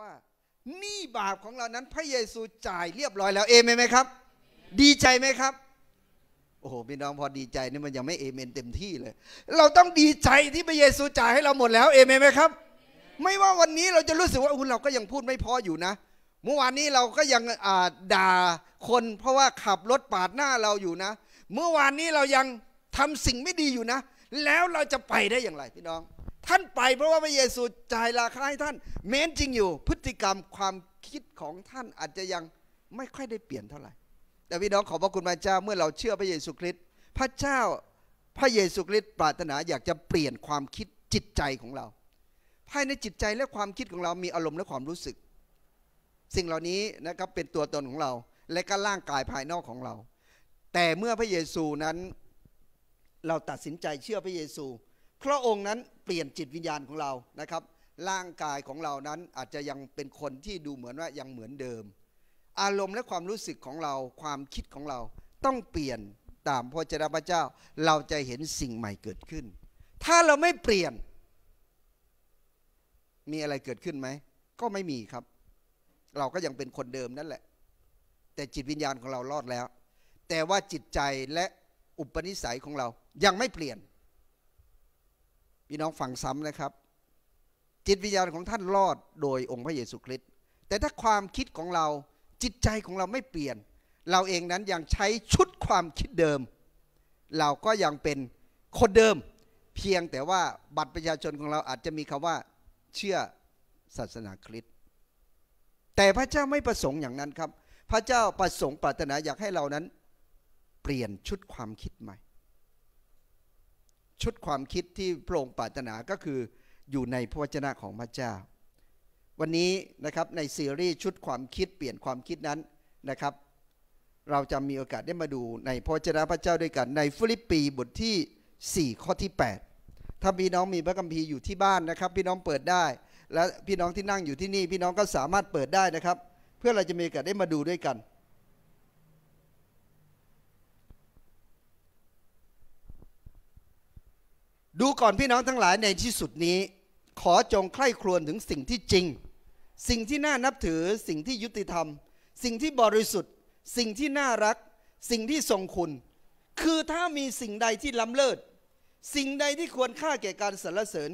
ว่านี่บาปของเรานั้นพระเยซูจ่ายเรียบร้อยแล้วเอเมนไหมครับ ดีใจไหมครับ โอ้โหพี่น้องพอดีใจนี่มันยังไม่เอเมนเต็มที่เลย เราต้องดีใจที่พระเยซูจ่ายให้เราหมดแล้วเอเมนไหมครับ ไม่ว่าวันนี้เราจะรู้สึกว่าคุณเราก็ยังพูดไม่พออยู่นะ เมื่อวานนี้เราก็ยังด่าคน เพราะว่าขับรถปาดหน้าเราอยู่นะ เมื่อวานนี้เรายังทำสิ่งไม่ดีอยู่นะ แล้วเราจะไปได้อย่างไรพี่น้องท่านไปเพราะว่าพระเยซูจ่ายราคาให้ท่านเม้นจริงอยู่ พฤติกรรมความคิดของท่านอาจจะยังไม่ค่อยได้เปลี่ยนเท่าไหร่ แต่พี่น้องขอบพระคุณพระเจ้าเมื่อเราเชื่อพระเยซูคริสต์พระเจ้าพระเยซูคริสต์ปรารถนาอยากจะเปลี่ยนความคิดจิตใจของเราภายในจิตใจและความคิดของเรามีอารมณ์และความรู้สึก สิ่งเหล่านี้นะครับเป็นตัวตนของเราและก็ร่างกายภายนอกของเรา แต่เมื่อพระเยซูนั้นเราตัดสินใจเชื่อพระเยซูพระองค์นั้นเปลี่ยนจิตวิญญาณของเรานะครับ ร่างกายของเรานั้นอาจจะยังเป็นคนที่ดูเหมือนว่ายังเหมือนเดิม อารมณ์และความรู้สึกของเราความคิดของเรา ต้องเปลี่ยนตามพระเจ้าพระเจ้า เราจะเห็นสิ่งใหม่เกิดขึ้น ถ้าเราไม่เปลี่ยน มีอะไรเกิดขึ้นไหมก็ไม่มีครับ เราก็ยังเป็นคนเดิมนั่นแหละ แต่จิตวิญญาณของเรารอดแล้ว แต่ว่าจิตใจและอุปนิสัยของเรายังไม่เปลี่ยนพี่น้องฟังซ้ำนะครับ จิตวิญญาณของท่าน รอดโดยองค์พระเยซู คริสต์แต่ถ้าความคิดของเราจิตใจของเราไม่เปลี่ยน เราเองนั้นยังใช้ชุดความคิดเดิม เราก็ยังเป็นคนเดิมเพียงแต่ว่าบัตรประชาชนของเราอาจจะมีคำว่า เชื่อศาสนาคริสต์แต่พระเจ้าไม่ประสงค์อย่างนั้นครับ พระเจ้าประสงค์ปรารถนาอยากให้เรานั้น เปลี่ยนชุดความคิดใหม่ชุดความคิดที่พระองค์ปรารถนาก็คืออยู่ในพระวจนะของพระเจ้าวันนี้นะครับในซีรีส์ชุดความคิดเปลี่ยนความคิดนั้นนะครับ เราจะมีโอกาสได้มาดูในพระวจนะพระเจ้าด้วยกัน ในฟิลิปปีบทที่ 4 ข้อที่ 8 ถ้าพี่น้องมีพระคัมภีร์อยู่ที่บ้านนะครับ พี่น้องเปิดได้ และพี่น้องที่นั่งอยู่ที่นี่พี่น้องก็สามารถเปิดได้นะครับ เพื่อเราจะมีโอกาสได้มาดูด้วยกันดูก่อนพี่น้องทั้งหลายในที่สุดนี้ ขอจงใคร่ครวญถึงสิ่งที่จริง สิ่งที่น่านับถือ สิ่งที่ยุติธรรม สิ่งที่บริสุทธิ์ สิ่งที่น่ารัก สิ่งที่ทรงคุณ คือถ้ามีสิ่งใดที่ล้ำเลิศ สิ่งใดที่ควรค่าแก่การสรรเสริญ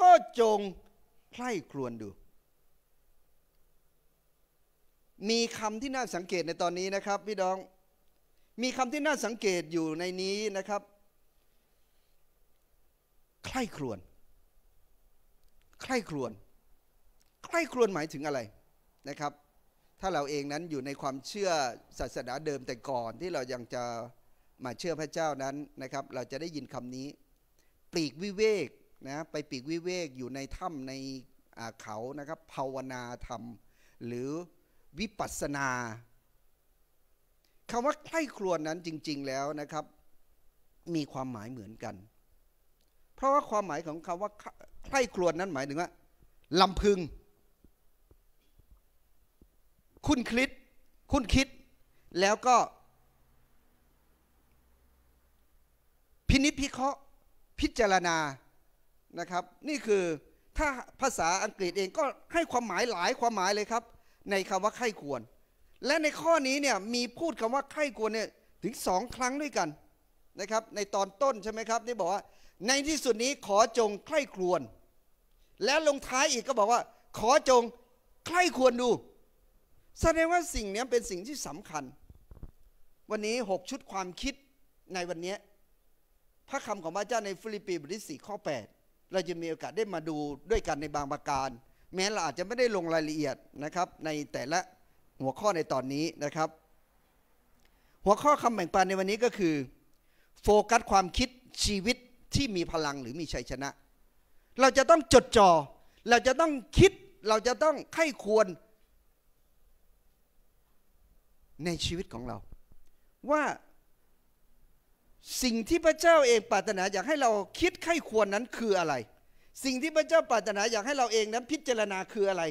ก็จงใคร่ครวญดู มีคำที่น่าสังเกตในตอนนี้นะครับ พี่น้อง มีคำที่น่าสังเกตอยู่ในนี้นะครับใคร่ครวน ใคร่ครวน ใคร่ครวนหมายถึงอะไรนะครับ ถ้าเราเองนั้นอยู่ในความเชื่อศาสนาเดิมแต่ก่อน ที่เรายังจะมาเชื่อพระเจ้านั้นนะครับ เราจะได้ยินคำนี้ปลีกวิเวกนะไปปีกวิเวกอยู่ในถ้ำในเขานะครับภาวนาธรรม หรือวิปัสนาคำว่าใคร่ครวญนั้นจริง ๆแล้วนะครับ มีความหมายเหมือนกันเพราะว่าความหมายของคาว่าไข้ครวญนั้นหมายถึงว่าลำพึง คุณคิดคุณคิด แล้วก็พินิจพิเคราะห์พิจารณานะครับ นี่คือถ้าภาษาอังกฤษเองก็ให้ความหมายหลายความหมายเลยครับ ในคำว่าไข้ควร และในข้อนี้เนี่ยมีพูดคำว่าไข้ควรเนี่ยถึงสองครั้งด้วยกันนะครับ ในตอนต้นใช่ไหมครับที่บอกว่าในที่สุดนี้ขอจงใคร่ครวญแล้วลงท้ายอีกก็บอกว่า ขอจงใคร่ควรดูแสดงว่าสิ่งนี้เป็นสิ่งที่สำคัญ วันนี้ 6 ชุดความคิดในวันนี้พระคำของพระเจ้าในฟิลิปปีบทที่4ข้อ 8 เราจะมีโอกาสได้มาดูด้วยกันในบางประการ แม้เราอาจจะไม่ได้ลงรายละเอียดนะครับ ในแต่ละหัวข้อในตอนนี้นะครับ หัวข้อคำแบ่งปันในวันนี้ก็คือ โฟกัสความคิดชีวิตที่มีพลังหรือมีชัยชนะ เราจะต้องจดจอ่อ เราจะต้องคิด เราจะต้องไข้ควรในชีวิตของเราว่าสิ่งที่พระเจ้าเองปรารถนาอยากให้เราคิดไข้ควรนั้นคืออะไร สิ่งที่พระเจ้าปรารถนาอยากให้เราเองนั้น พิจารณาคืออะไร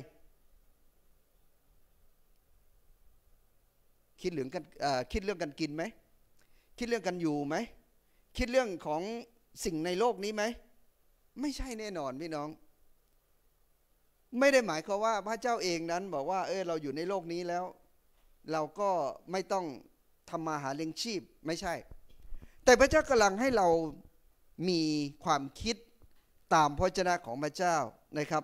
คิดเรื่องกันคิดเรื่องกันกินไหมคิดเรื่องกันอยู่ไหม คิดเรื่องของสิ่งในโลกนี้ไหมไม่ใช่แน่นอนพี่น้อง ไม่ได้หมายความว่าพระเจ้าเองนั้นบอกว่าเออเราอยู่ในโลกนี้แล้ว เราก็ไม่ต้องทำมาหาเลี้ยงชีพไม่ใช่ แต่พระเจ้ากำลังให้เรา มีความคิดตามพระจนะของพระเจ้านะครับ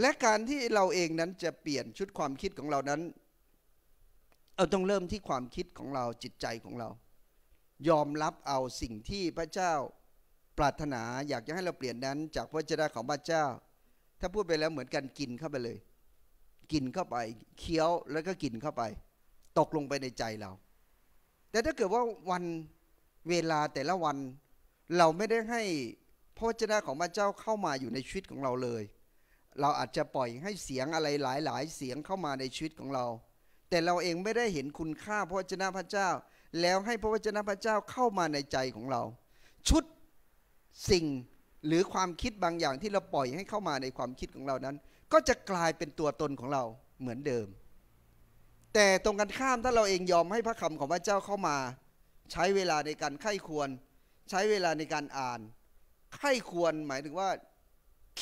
และการที่เราเองนั้นจะเปลี่ยนชุดความคิดของเรานั้นเราต้องเริ่มที่ความคิดของเราจิตใจของเรายอมรับเอาสิ่งที่พระเจ้าปรารถนาอยากจะให้เราเปลี่ยนนั้นจากพระเจ้าของพระเจ้า ถ้าพูดไปแล้วเหมือนกันกินเข้าไปเลย กินเข้าไปเคี้ยวแล้วก็กินเข้าไป ตกลงไปในใจเรา แต่ถ้าเกิดว่าวันเวลาแต่ละวันเราไม่ได้ให้พระเจ้าของพระเจ้าเข้ามาอยู่ในชีวิตของเราเลย เราอาจจะปล่อยให้เสียงอะไรหลายๆเสียงเข้ามาในชีวิตของเรา แต่เราเองไม่ได้เห็นคุณค่าพระเจ้าพระเจ้าแล้วให้พระวจนะพระเจ้าเข้ามาในใจของเรา ชุดสิ่งหรือความคิดบางอย่างที่เราปล่อยให้เข้ามาในความคิดของเรานั้น ก็จะกลายเป็นตัวตนของเราเหมือนเดิม แต่ตรงกันข้ามถ้าเราเองยอมให้พระคำของพระเจ้าเข้ามา ใช้เวลาในการไข้ควร ใช้เวลาในการอ่านไข้ควรหมายถึงว่า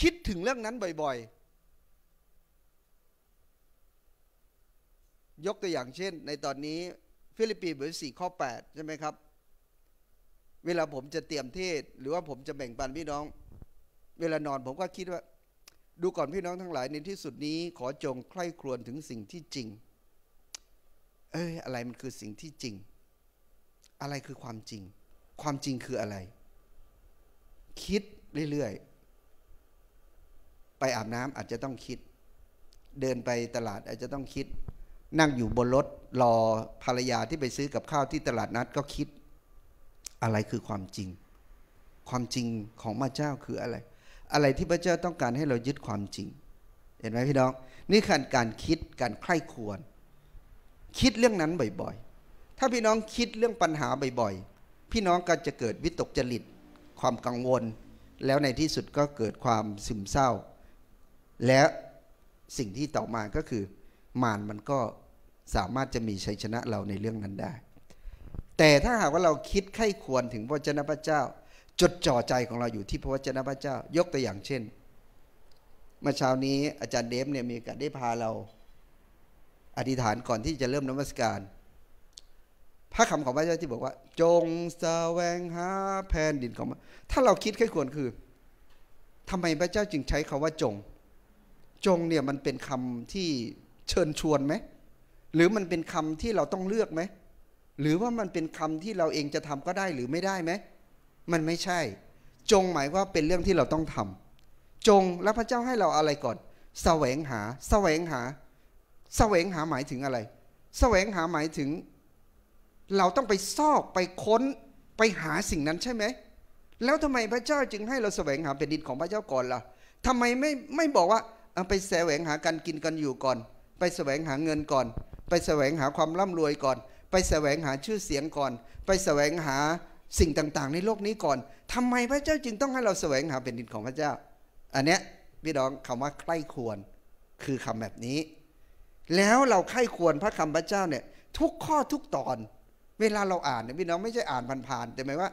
คิดถึงเรื่องนั้นบ่อยๆยกตัวอย่างเช่นในตอนนี้ฟิลิปปีบทที่่ข้อ8ใช่ไหมครับ เวลาผมจะเตรียมเทศ หรือว่าผมจะแบ่งปันพี่น้อง เวลานอนผมก็คิดว่า ดูก่อนพี่น้องทั้งหลาย ในที่สุดนี้ขอจงใคร่ครวญถึงสิ่งที่จริง เอ้ย อะไรมันคือสิ่งที่จริง อะไรคือความจริง ความจริงคืออะไร คิดเรื่อยๆ ไปอาบน้ำอาจจะต้องคิด เดินไปตลาด อาจจะต้องคิดนั่งอยู่บนรถรอภรรยาที่ไปซื้อกับข้าวที่ตลาดนัดก็คิดอะไรคือความจริง ความจริงของพระเจ้าคืออะไร อะไรที่พระเจ้าต้องการให้เรายึดความจริง เห็นไหมพี่น้อง นี่คือการคิดการใคร่ควร คิดเรื่องนั้นบ่อยๆ ถ้าพี่น้องคิดเรื่องปัญหาบ่อยๆ พี่น้องก็จะเกิดวิตกจริต ความกังวล แล้วในที่สุดก็เกิดความซึมเศร้า และสิ่งที่ต่อมาก็คือมารมันก็สามารถจะมีชัยชนะเราในเรื่องนั้นได้ แต่ถ้าหากว่าเราคิดไข้ควรถึงพระเจ้าพระเจ้า จดจ่อใจของเราอยู่ที่พระเจ้าพระเจ้า ยกตัวอย่างเช่น เมื่อเช้านี้อาจารย์เดฟเนี่ยมีการได้พาเราอธิษฐานก่อนที่จะเริ่มนมัสการ พระคำของพระเจ้าที่บอกว่า จงแสวงหาแผ่นดินของ ถ้าเราคิดไข้ควรคือทำไมพระเจ้าจึงใช้คาว่าจง จงเนี่ยมันเป็นคำที่เชิญชวนไหมหรือมันเป็นคำที่เราต้องเลือกไหม หรือว่ามันเป็นคำที่เราเองจะทำก็ได้หรือไม่ได้ไหม มันไม่ใช่ จงหมายว่าเป็นเรื่องที่เราต้องทำ จงแล้วพระเจ้าให้เราอะไรก่อน แสวงหา แสวงหาแสวงหาหมายถึงอะไร แสวงหาหมายถึง เราต้องไปซอก ไปค้นไปหาสิ่งนั้นใช่ไหมแล้วทำไมพระเจ้าจึงให้เราแสวงหาเป็นดินของพระเจ้าก่อนล่ะทำไมไม่ไม่บอกว่าไปแสวงหาการกินกันอยู่ก่อน ไปแสวงหาเงินก่อนไปแสวงหาความร่ำรวยก่อน ไปแสวงหาชื่อเสียงก่อน ไปแสวงหาสิ่งต่างๆ ในโลกนี้ก่อน ทำไมพระเจ้าจึงต้องให้เราแสวงหาเป็นดินของพระเจ้า อันเนี้ยพี่น้องคำว่าใกล้ควรคือคำแบบนี้ แล้วเราใคร่ควรพระคำพระเจ้าเนี่ย ทุกข้อทุกตอนเวลาเราอ่านเนี่ยพี่น้องไม่ใช่อ่านผ่านๆแต่หมายว่า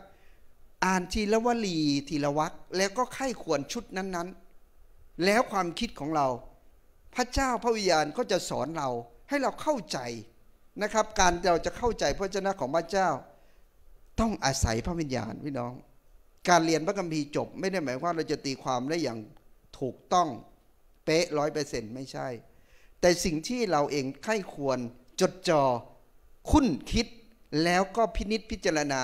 อ่านทีละวลีทีละวักแล้วก็ใกล้ควรชุดนั้น ๆ แล้วความคิดของเราพระเจ้าพระวิญญาณก็จะสอนเราให้เราเข้าใจนะครับ การเราจะเข้าใจพระเจ้าของพระเจ้า ต้องอาศัยพระวิญญาณพี่น้อง การเรียนพระคัมภีร์จบไม่ได้หมายคว่าเราจะตีความได้อย่างถูกต้อง เป๊ะร้อยเปอร์เซ็นต์ไม่ใช่ แต่สิ่งที่เราเองไข้ควรจดจอ่อคุ้นคิดแล้วก็พินิษพิจารณา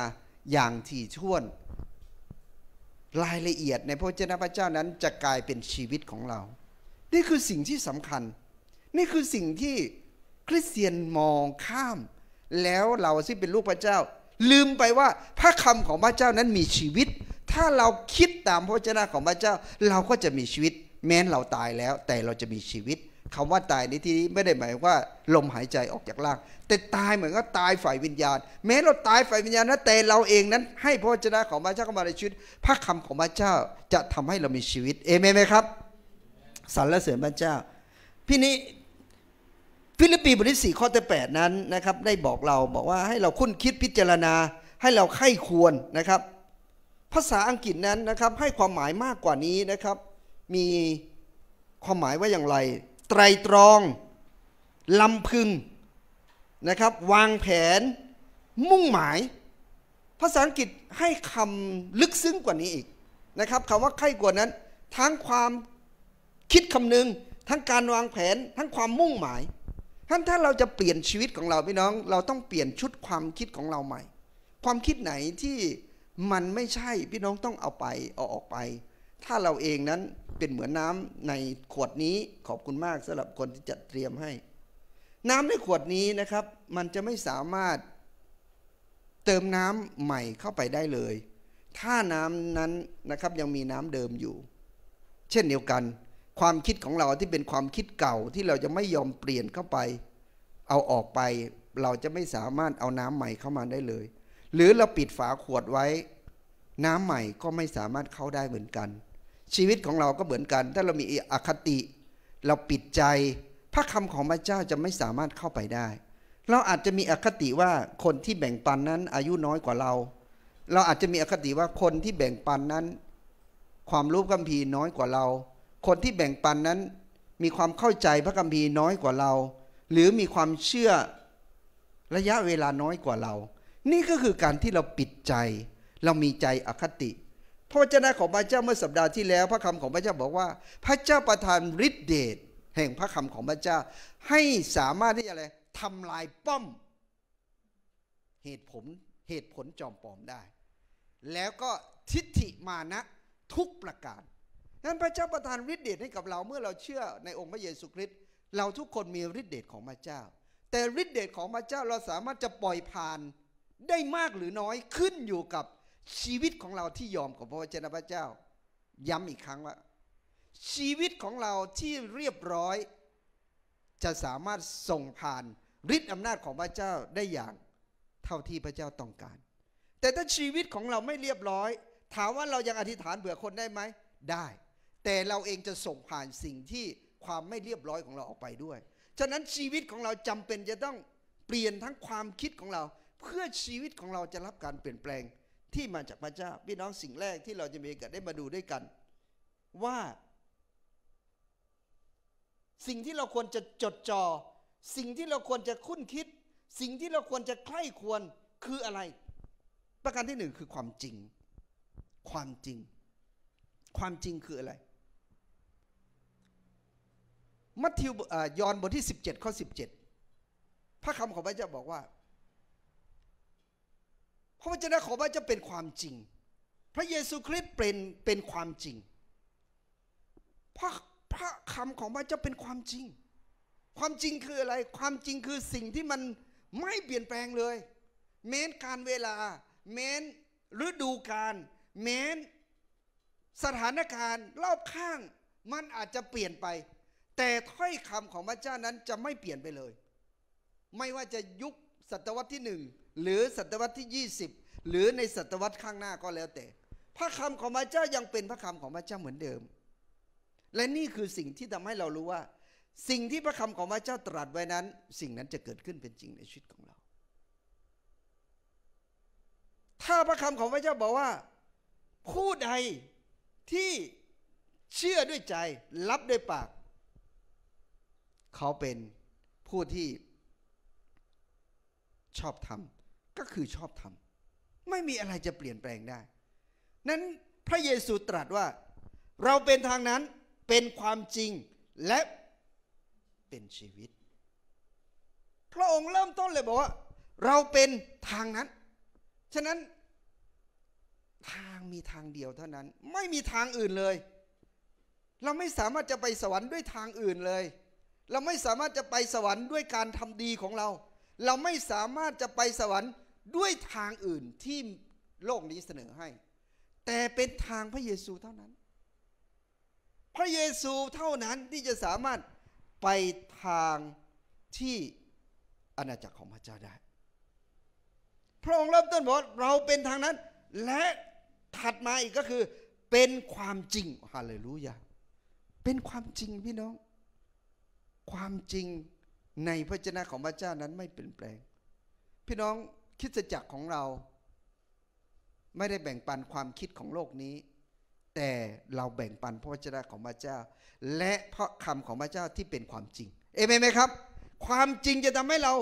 อย่างถี่ถ้วน รายละเอียดในพระเจ้าพระเจ้านั้นจะกลายเป็นชีวิตของเรา นี่คือสิ่งที่สำคัญ นี่คือสิ่งที่คริสเตียนมองข้าม แล้วเราที่เป็นลูกพระเจ้า ลืมไปว่าพระคำของพระเจ้านั้นมีชีวิต ถ้าเราคิดตามพระเจ้าของพระเจ้าเราก็จะมีชีวิต แม้นเราตายแล้ว แต่เราจะมีชีวิตคำว่าตายในที่นี้ไม่ได้หมายว่า ลมหายใจออกจากร่าง แต่ตายเหมือนก็ตายฝ่ายวิญญาณ แม้เราตายฝ่ายวิญญาณนะแต่เราเองนั้นให้พระเจ้าของพระเจ้าเข้ามาในชีวิต พระคำของพระเจ้าจะทำให้เรามีชีวิตเอเมนไหมครับสรรเสริญพระเจ้าพี่นี้ฟิลิปปีบทที่4ข้อที่8นั้นนะครับได้บอกเราบอกว่าให้เราคุ้นคิดพิจารณา ให้เราไข้ควรนะครับ ภาษาอังกฤษนั้นนะครับให้ความหมายมากกว่านี้นะครับ มีความหมายว่าอย่างไร ไตรตรองลำพึงนะครับวางแผนมุ่งหมาย ภาษาอังกฤษให้คำลึกซึ้งกว่านี้อีกนะครับคำว่าไข้กว่านั้นทั้งความคิดคำนึงทั้งการวางแผนทั้งความมุ่งหมายท่านถ้าเราจะเปลี่ยนชีวิตของเราพี่น้อง เราต้องเปลี่ยนชุดความคิดของเราใหม่ ความคิดไหนที่มันไม่ใช่พี่น้องต้องเอาไปเอาออกไป ถ้าเราเองนั้นเป็นเหมือนน้ำในขวดนี้ขอบคุณมากสำหรับคนที่จัดเตรียมให้ น้ำในขวดนี้นะครับ มันจะไม่สามารถเติมน้ำใหม่เข้าไปได้เลย ถ้าน้ำนั้นนะครับยังมีน้ำเดิมอยู่ เช่นเดียวกันความคิดของเราที่เป็นความคิดเก่าที่เราจะไม่ยอมเปลี่ยนเข้าไป เอาออกไป เราจะไม่สามารถเอาน้ำใหม่เข้ามาได้เลย หรือเราปิดฝาขวดไว้ น้ำใหม่ก็ไม่สามารถเข้าได้เหมือนกัน ชีวิตของเราก็เหมือนกันถ้าเรามีอคติ เราปิดใจพระคำของพระเจ้าจะไม่สามารถเข้าไปได้ เราอาจจะมีอคติว่าคนที่แบ่งปันนั้น อายุน้อยกว่าเรา เราอาจจะมีอคติว่าคนที่แบ่งปันนั้น ความรู้กัมพีน้อยกว่าเราคนที่แบ่งปันนั้นมีความเข้าใจพระคัมภีร์น้อยกว่าเรา หรือมีความเชื่อระยะเวลาน้อยกว่าเรา นี่ก็คือการที่เราปิดใจ เรามีใจอคติพระเจ้าของพระเจ้าเมื่อสัปดาห์ที่แล้ว พระคำของพระเจ้าบอกว่า พระเจ้าประทานฤทธิเดชแห่งพระคำของพระเจ้าให้สามารถที่จะอะไรทำลายป้อม เหตุผลเหตุผลจอมปลอมได้ แล้วก็ทิฏฐิมานะทุกประการนั้นพระเจ้าประทานฤทธิเดชให้กับเราเมื่อเราเชื่อในองค์พระเยซูคริสต์เราทุกคนมีฤทธิเดชของพระเจ้า แต่ฤทธิเดชของพระเจ้าเราสามารถจะปล่อยผ่านได้มากหรือน้อยขึ้นอยู่กับชีวิตของเราที่ยอมกับพระวจนะพระเจ้า ย้ำอีกครั้งว่าชีวิตของเราที่เรียบร้อย จะสามารถส่งผ่านฤทธิอำนาจของพระเจ้าได้อย่างเท่าที่พระเจ้าต้องการ แต่ถ้าชีวิตของเราไม่เรียบร้อย ถามว่าเรายังอธิษฐานเผื่อคนได้ไหมได้แต่เราเองจะส่งผ่านสิ่งที่ความไม่เรียบร้อยของเราออกไปด้วย ฉะนั้นชีวิตของเราจำเป็นจะต้องเปลี่ยนทั้งความคิดของเรา เพื่อชีวิตของเราจะรับการเปลี่ยนแปลงที่มาจากพระเจ้าพี่น้องสิ่งแรกที่เราจะมีกันได้มาดูด้วยกัน ว่า สิ่งที่เราควรจะจดจอ่อสิ่งที่เราควรจะคุ้นคิด สิ่งที่เราควรจะใคร่ควรคืออะไร ประการที่หนึ่งคือความจริง ความจริง ความจริงคืออะไรมัทธิวยอห์นบทที่17ข้อ17พระคำของพระเจ้าบอกว่าพระวจนะของพระเจ้าเป็นความจริง พระเยซูคริสต์เป็นเป็นความจริง พระพระคำของพระเจ้าเป็นความจริง ความจริงคืออะไรความจริงคือสิ่งที่มันไม่เปลี่ยนแปลงเลยแม้นการเวลาแม้นฤดูกาลแม้นสถานการณ์รอบข้างมันอาจจะเปลี่ยนไปแต่ถ้อยคำของพระเจ้านั้นจะไม่เปลี่ยนไปเลย ไม่ว่าจะยุคศตวรรษที่หนึ่งหรือศตวรรษที่ 20 หรือในศตวรรษข้างหน้าก็แล้วแต่ พระคำของพระเจ้ายังเป็นพระคำของพระเจ้าเหมือนเดิม และนี่คือสิ่งที่ทำให้เรารู้ว่า สิ่งที่พระคำของพระเจ้าตรัสไว้นั้น สิ่งนั้นจะเกิดขึ้นเป็นจริงในชีวิตของเรา ถ้าพระคำของพระเจ้าบอกว่าผู้ใดที่เชื่อด้วยใจรับด้วยปากเขาเป็นผู้ที่ชอบทำก็คือชอบทำไม่มีอะไรจะเปลี่ยนแปลงได้ นั้นพระเยซูตรัสว่า เราเป็นทางนั้นเป็นความจริงและเป็นชีวิต พระองค์เริ่มต้นเลยบอกว่าเราเป็นทางนั้น ฉะนั้นทางมีทางเดียวเท่านั้นไม่มีทางอื่นเลย เราไม่สามารถจะไปสวรรค์ด้วยทางอื่นเลยเราไม่สามารถจะไปสวรรค์ด้วยการทำดีของเรา เราไม่สามารถจะไปสวรรค์ด้วยทางอื่นที่โลกนี้เสนอให้ แต่เป็นทางพระเยซูเท่านั้น พระเยซูเท่านั้นที่จะสามารถไปทางที่อาณาจักรของพระเจ้าได้ พระองค์เริ่มต้นบอกเราเป็นทางนั้น และถัดมาอีกก็คือเป็นความจริง ฮาเลลูยาเป็นความจริงพี่น้องความจริงในพระเจ้าของพระเจ้านั้นไม่เปลี่ยนแปลงพี่น้องคิดจักรของเรา ไม่ได้แบ่งปันความคิดของโลกนี้ แต่เราแบ่งปันพระเจ้าของพระเจ้า และเพราะคำของพระเจ้าที่เป็นความจริงเอเมนไหมครับ ความจริงจะทำให้เรา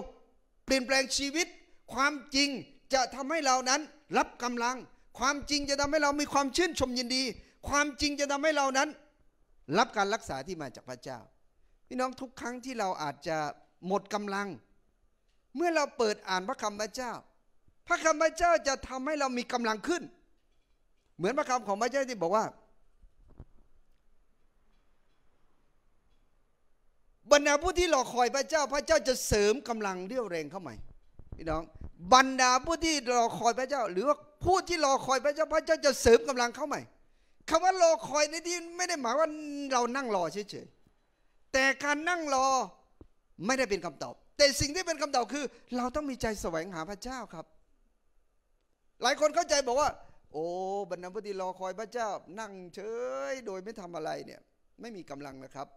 เปลี่ยนแปลงชีวิต ความจริงจะทำให้เรานั้น รับกำลัง ความจริงจะทำให้เรามีความชื่นชมยินดี ความจริงจะทำให้เรานั้น รับการรักษาที่มาจากพระเจ้าพี่น้องทุกครั้งที่เราอาจจะหมดกำลัง เมื่อเราเปิดอ่านพระคำพระเจ้าพระคำพระเจ้าจะทำให้เรามีกำลังขึ้น เหมือนพระคำของพระเจ้าที่บอกว่า บรรดาผู้ที่รอคอยพระเจ้า พระเจ้าจะเสริมกำลังเรี่ยวแรงเข้าใหม่พี่น้องบรรดาผู้ที่รอคอยพระเจ้า หรือว่าผู้ที่รอคอยพระเจ้า พระเจ้าจะเสริมกำลังเข้าใหม่คำว่ารอคอยในที่ไม่ได้หมายว่าเรานั่งรอเฉยแต่การนั่งรอไม่ได้เป็นคำตอบ แต่สิ่งที่เป็นคำตอบคือ เราต้องมีใจแสวงหาพระเจ้าครับ หลายคนเข้าใจบอกว่าโอ้บรรดาพุทธิรอคอยพระเจ้า นั่งเฉยโดยไม่ทำอะไรเนี่ยไม่มีกำลังนะครับ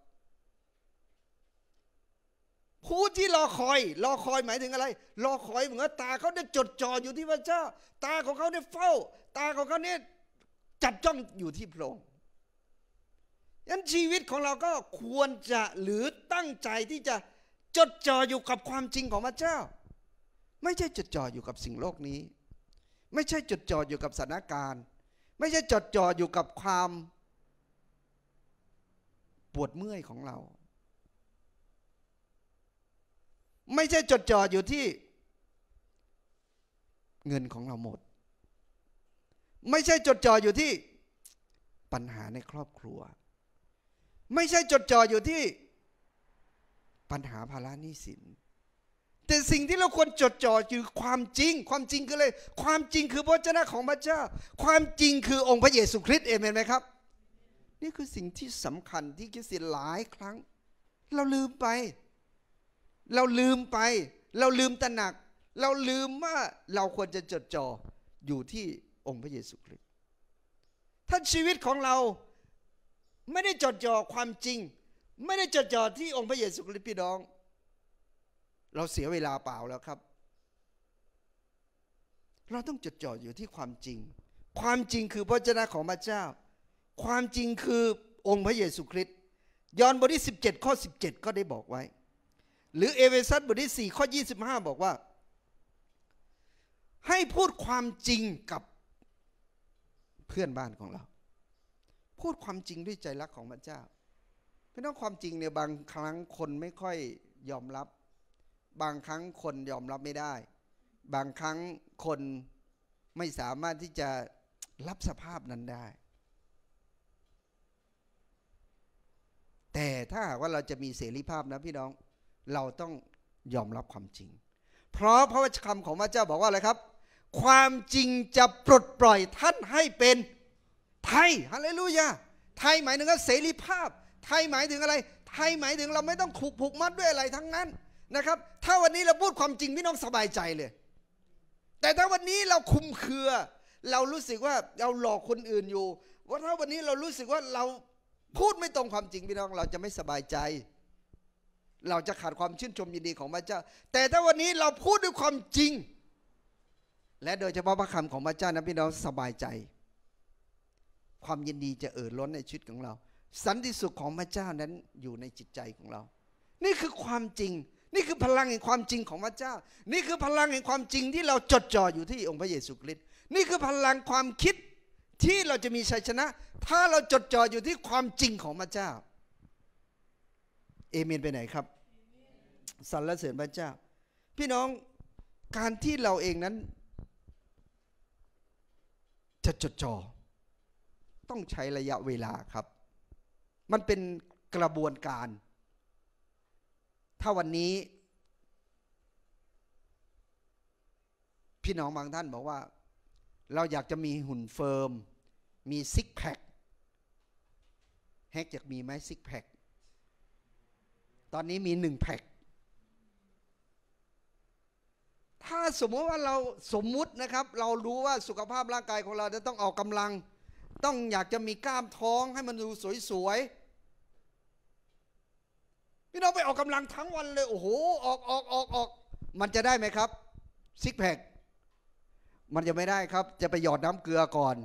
ผู้ที่รอคอยรอคอยหมายถึงอะไร รอคอยเหมือนตาเขาได้จดจ่ออยู่ที่พระเจ้า ตาของเขาได้เฝ้า ตาของเขาเนี่ยจับจ้องอยู่ที่พระองค์ยันชีวิตของเราก็ควรจะหรือตั้งใจที่จะจดจ่ออยู่กับความจริงของพระเจ้า ไม่ใช่จดจ่ออยู่กับสิ่งโลกนี้ ไม่ใช่จดจ่ออยู่กับสถานการณ์ ไม่ใช่จดจ่ออยู่กับความปวดเมื่อยของเรา ไม่ใช่จดจ่ออยู่ที่ เงินของเราหมด ไม่ใช่จดจ่ออยู่ที่ปัญหาในครอบครัวไม่ใช่จดจ่ออยู่ที่ ปัญหาภาระหนี้สิน แต่สิ่งที่เราควรจดจ่อคือความจริงความจริงคืออะไรความจริงคือพระเจ้าของพระเจ้าความจริงคือองค์พระเยซูคริสต์เอเมนไหมครับ นี่คือสิ่งที่สำคัญที่คริสเตียหลายครั้ง เราลืมไป เราลืมไป เราลืมตระหนัก เราลืมว่าเราควรจะจดจ่ออยู่ที่องค์พระเยซูคริสต์ถ้าชีวิตของเราไม่ได้จดจ่อความจริง ไม่ได้จดจ่อที่องค์พระเยซูคริสต์พี่น้อง เราเสียเวลาเปล่าแล้วครับ เราต้องจดจ่ออยู่ที่ความจริง ความจริงคือพระเจ้าของพระเจ้าความจริงคือองค์พระเยซูคริสต์ยอห์นบทที่17 ข้อ 17 ก็ได้บอกไว้ หรือเอเวซัสบทที่4ข้อ 25 บอกว่า ให้พูดความจริงกับเพื่อนบ้านของเราพูดความจริงด้วยใจรักของพระเจ้าพี่น้องความจริงเนี่ยบางครั้งคนไม่ค่อยยอมรับ บางครั้งคนยอมรับไม่ได้ บางครั้งคนไม่สามารถที่จะรับสภาพนั้นได้ แต่ถ้าหากว่าเราจะมีเสรีภาพนะพี่น้อง เราต้องยอมรับความจริง เพราะพระวจนะคำของพระเจ้าบอกว่าอะไรครับ ความจริงจะปลดปล่อย ท่านให้เป็นไทยฮาเลลูยาไทยหมายถึงเสรีภาพ ไทยหมายถึงอะไร ไทยหมายถึงเราไม่ต้องขูกผูกมัดด้วยอะไรทั้งนั้นนะครับ ถ้าวันนี้เราพูดความจริงพี่น้องสบายใจเลย แต่ถ้าวันนี้เราคุมเคือ เรารู้สึกว่าเราหลอกคนอื่นอยู่ว่าถ้าวันนี้เรารู้สึกว่าเราพูดไม่ตรงความจริงพี่น้องเราจะไม่สบายใจ เราจะขาดความชื่นชมยินดีของพระเจ้า แต่ถ้าวันนี้เราพูดด้วยความจริง และโดยเฉพาะพระคำของพระเจ้านะพี่น้องสบายใจความยินดีจะเอ่อล้นในชีวิตของเรา สันติสุขของพระเจ้านั้นอยู่ในจิตใจของเรา นี่คือความจริง นี่คือพลังแห่งความจริงของพระเจ้า นี่คือพลังแห่งความจริงที่เราจดจ่ออยู่ที่องค์พระเยซูคริสต์นี่คือพลังความคิดที่เราจะมีชัยชนะ ถ้าเราจดจ่ออยู่ที่ความจริงของพระเจ้าเอเมนไปไหนครับสรรเสริญพระเจ้า พี่น้องการที่เราเองนั้นจะจดจ่อต้องใช้ระยะเวลาครับ มันเป็นกระบวนการ ถ้าวันนี้พี่น้องบางท่านบอกว่า เราอยากจะมีหุ่นเฟิร์ม มีซิกแพคแฮกอยากมีไหมซิกแพค ตอนนี้มีหนึ่งแพคถ้าสมมติว่าเราสมมุตินะครับ เรารู้ว่าสุขภาพร่างกายของเราจะต้องออกกำลังต้องอยากจะมีกล้ามท้องให้มันดูสวย ๆพี่น้องไปออกกำลังทั้งวันเลย โอ้โห ออกออกออกออก มันจะได้ไหมครับซิกแพค มันจะไม่ได้ครับ จะไปหยอดน้ำเกลือก่อน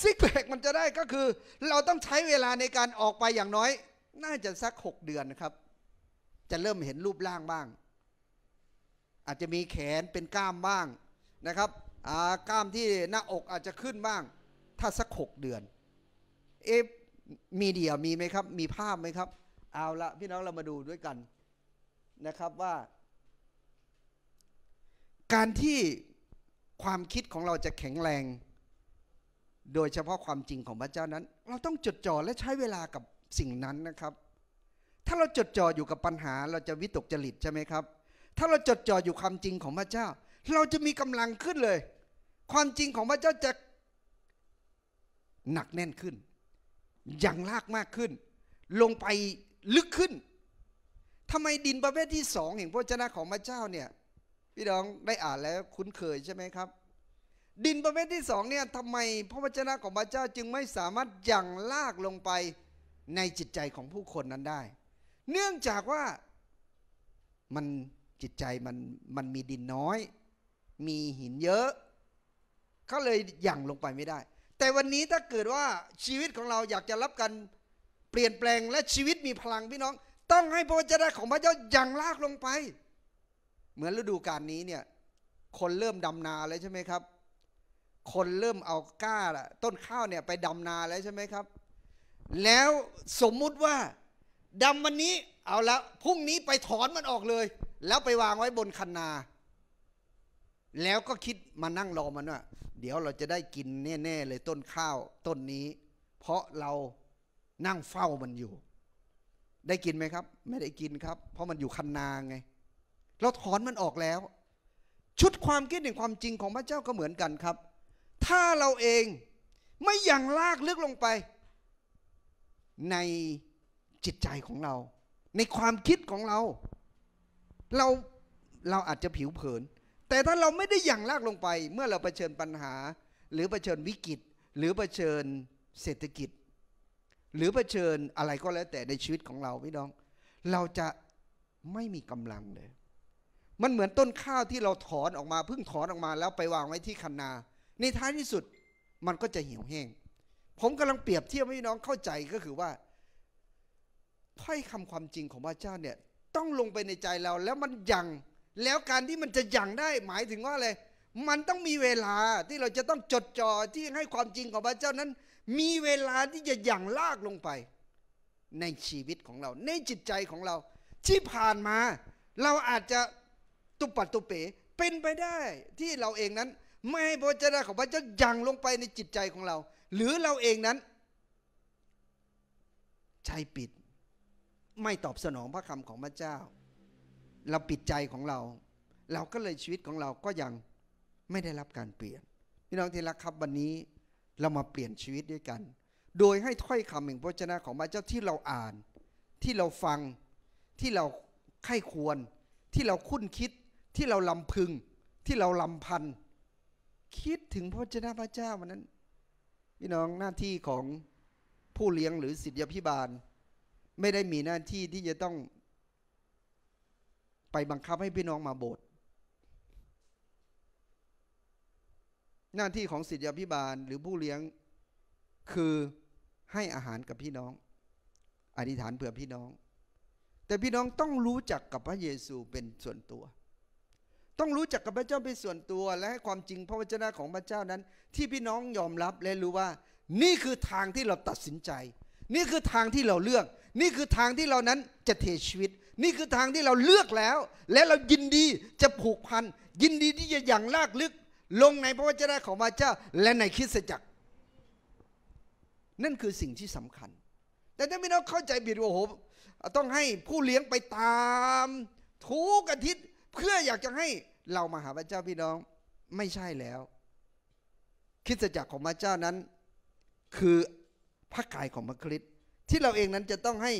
ซิกแพคมันจะได้ก็คือ เราต้องใช้เวลาในการออกไปอย่างน้อย น่าจะสักหกเดือนนะครับ จะเริ่มเห็นรูปร่างบ้าง อาจจะมีแขนเป็นกล้ามบ้างนะครับกล้ามที่หน้าอกอาจจะขึ้นบ้าง ถ้าสักหกเดือน เอฟมีเดียมีไหมครับ มีภาพไหมครับ เอาละพี่น้องเรามาดูด้วยกันนะครับว่า การที่ความคิดของเราจะแข็งแรง โดยเฉพาะความจริงของพระเจ้านั้น เราต้องจดจ่อและใช้เวลากับสิ่งนั้นนะครับ ถ้าเราจดจ่ออยู่กับปัญหาเราจะวิตกจริตใช่ไหมครับถ้าเราจดจ่ออยู่ความจริงของพระเจ้า เราจะมีกำลังขึ้นเลยความจริงของพระเจ้าจะหนักแน่นขึ้นยังลากมากขึ้น ลงไปลึกขึ้นทำไมดินประเภทที่สองแห่งพระเจ้าของพระเจ้าเนี่ย พี่น้องได้อ่านแล้วคุ้นเคยใช่ไหมครับ ดินประเภทที่สองเนี่ยทำไมพระวจนะของพระเจ้าจึงไม่สามารถยังลากลงไปในจิตใจของผู้คนนั้นได้ เนื่องจากว่ามันจิตใจมันมันมีดินน้อย มีหินเยอะเขาเลยหยั่งลงไปไม่ได้ แต่วันนี้ถ้าเกิดว่าชีวิตของเราอยากจะรับการเปลี่ยนแปลงและชีวิตมีพลังพี่น้อง ต้องให้พระวจนะของพระเจ้าหยั่งลากลงไป เหมือนฤดูกาลนี้เนี่ย คนเริ่มดำนาแล้วใช่ไหมครับ คนเริ่มเอาก้าละต้นข้าวเนี่ยไปดำนาแล้วใช่ไหมครับ แล้วสมมุติว่า ดำวันนี้เอาละ พรุ่งนี้ไปถอนมันออกเลย แล้วไปวางไว้บนคันนา แล้วก็คิดมานั่งรอมันว่าเดี๋ยวเราจะได้กินแน่ๆ เลยต้นข้าวต้นนี้ เพราะเรานั่งเฝ้ามันอยู่ ได้กินไหมครับ ไม่ได้กินครับ เพราะมันอยู่คันนาไงเราถอนมันออกแล้ว ชุดความคิดในงความจริงของพระเจ้าก็เหมือนกันครับ ถ้าเราเองไม่อย่างลากลึกลงไป ในจิตใจของเรา ในความคิดของเรา เราเราอาจจะผิวเผินแต่ถ้าเราไม่ได้อย่างลากลงไป เมื่อเราเผชิญปัญหาหรือเผชิญวิกฤตหรือเผชิญเศรษฐกิจ หรือเผชิญอะไรก็แล้วแต่ในชีวิตของเราพี่น้อง เราจะไม่มีกำลังเลย มันเหมือนต้นข้าวที่เราถอนออกมาเพิ่งถอนออกมาแล้วไปวางไว้ที่คันนา ในท้ายที่สุดมันก็จะเหี่ยวแห้งผมกำลังเปรียบเทียบให้พี่น้องเข้าใจก็คือว่าถ้อยคำความจริงของพระเจ้าเนี่ยต้องลงไปในใจเราแล้วมันยังแล้วการที่มันจะยั่งได้หมายถึงว่าอะไร มันต้องมีเวลาที่เราจะต้องจดจ่อที่ให้ความจริงของพระเจ้านั้น มีเวลาที่จะยั่งลากลงไป ในชีวิตของเราในจิตใจของเรา ที่ผ่านมา เราอาจจะตุปัดตุเป๋เป็นไปได้ที่เราเองนั้น ไม่พระเจ้าของพระเจ้ายั่งลงไปในจิตใจของเรา หรือเราเองนั้นใจปิด ไม่ตอบสนองพระคำของพระเจ้าเราปิดใจของเรา เราก็เลยชีวิตของเราก็ยังไม่ได้รับการเปลี่ยน พี่น้องที่รักครับวันนี้เรามาเปลี่ยนชีวิตด้วยกัน โดยให้ถ้อยคำแห่งพระเจ้าของพระเจ้าที่เราอ่าน ที่เราฟังที่เราไข้ควร ที่เราคุ้นคิดที่เราลำพึง ที่เราลำพัน คิดถึงพระเจ้าพระเจ้า วันนั้น พี่น้องหน้าที่ของผู้เลี้ยงหรือศิษยาพิบาล ไม่ได้มีหน้าที่ที่จะต้องไปบังคับให้พี่น้องมาโบสถ์หน้าที่ของศิษยาพิบาลหรือผู้เลี้ยงคือให้อาหารกับพี่น้อง อธิษฐานเผื่อพี่น้อง แต่พี่น้องต้องรู้จักกับพระเยซูเป็นส่วนตัว ต้องรู้จักกับพระเจ้าเป็นส่วนตัว และให้ความจริงพระวจนะของพระเจ้านั้น ที่พี่น้องยอมรับและรู้ว่า นี่คือทางที่เราตัดสินใจ นี่คือทางที่เราเลือก นี่คือทางที่เรานั้นจะเทชีวิตนี่คือทางที่เราเลือกแล้ว และเรายินดีจะผูกพันยินดีที่จะอย่างลากลึก ลงในพระวจนะของพระเจ้า และในคริสตจักร นั่นคือสิ่งที่สำคัญ แต่ถ้าไม่น้องเข้าใจบิดโอ้โหต้องให้ผู้เลี้ยงไปตามทุกอาทิตย์เพื่ออยากจะให้เรามาหาพระเจ้าพี่น้องไม่ใช่แล้วคริสตจักรของพระเจ้านั้น คือพระกายของพระคริสต์ที่เราเองนั้นจะต้องให้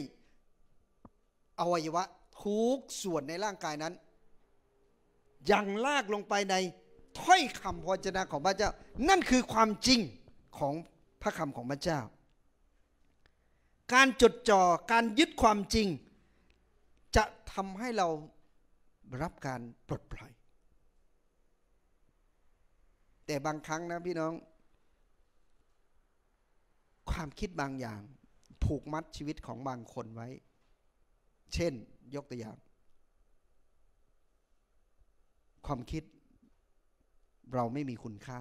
อวัยวะทุกส่วนในร่างกายนั้น ยังลากลงไปในถ้อยคำพจนะของพระเจ้า นั่นคือความจริงของพระคำของพระเจ้า การจดจอ่อการยึดความจริง จะทำให้เรารับการปลดปล่อยแต่บางครั้งนะพี่น้อง ความคิดบางอย่าง ผูกมัดชีวิตของบางคนไว้เช่น ยกตัวอย่าง ความคิด เราไม่มีคุณค่า